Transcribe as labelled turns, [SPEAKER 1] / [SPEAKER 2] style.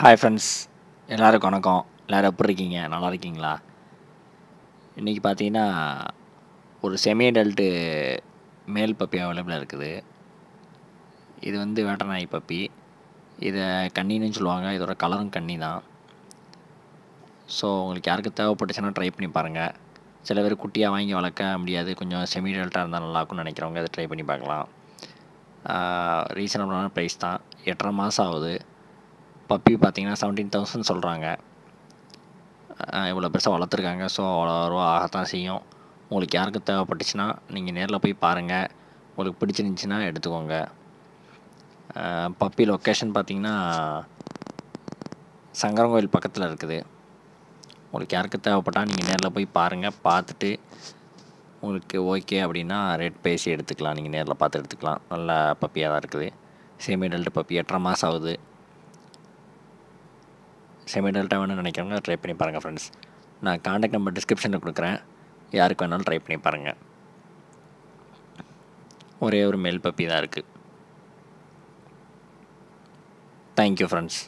[SPEAKER 1] hi friends எல்லோரும் வணக்கம் எல்லோரும் எப்படி இருக்கீங்க நல்லா இருக்கீங்களா இன்றைக்கி பார்த்தீங்கன்னா ஒரு செமி அடல்ட்டு மேல் பப்பி அவைலபிளாக இருக்குது இது வந்து வேட்டநாய் பப்பி இதை கண்ணின்னு சொல்லுவாங்க இதோட கலரும் கண்ணி தான் ஸோ உங்களுக்கு யாருக்கு தேவைப்பட்டுச்சுன்னா ட்ரை பண்ணி பாருங்கள் சில பேர் குட்டியாக வாங்கி வளர்க்க முடியாது கொஞ்சம் செமி அடல்ட்டாக இருந்தால் நல்லாயிருக்கும்னு நினைக்கிறவங்க அதை ட்ரை பண்ணி பார்க்கலாம் ரீசனபிளான ப்ரைஸ் தான் எட்டரை மாதம் ஆகுது பப்பி பார்த்தீங்கன்னா செவன்டீன் தௌசண்ட் சொல்கிறாங்க இவ்வளோ பெருசாக வளர்த்துருக்காங்க ஸோ அவ்வளோ ரூபா ஆகத்தான் செய்யும் உங்களுக்கு யாருக்கு தேவைப்பட்டுச்சுன்னா நீங்கள் நேரில் போய் பாருங்கள் உங்களுக்கு பிடிச்சிருந்துச்சின்னா எடுத்துக்கோங்க பப்பி லொக்கேஷன் பார்த்திங்கன்னா சங்கரங்கோயில் பக்கத்தில் இருக்குது உங்களுக்கு யாருக்கு தேவைப்பட்டால் நீங்கள் நேரில் போய் பாருங்கள் பார்த்துட்டு உங்களுக்கு ஓகே அப்படின்னா ரேட் பேசி எடுத்துக்கலாம் நீங்கள் நேரில் பார்த்து எடுத்துக்கலாம் நல்லா பப்பியாக தான் இருக்குது சேமி அடல்ட் பப்பி எட்டரை மாதம் ஆகுது செமி டெல்டா வேணும்னு நினைக்கிறவங்க ட்ரை பண்ணி பாருங்கள் ஃப்ரெண்ட்ஸ் நான் காண்டாக்ட் நம்பர் டிஸ்கிரிப்ஷனில் கொடுக்குறேன் யாருக்கு வேணாலும் ட்ரை பண்ணி பாருங்கள் ஒரே ஒரு மெயில் பப்பி தான் இருக்குது தேங்க்யூ ஃப்ரெண்ட்ஸ்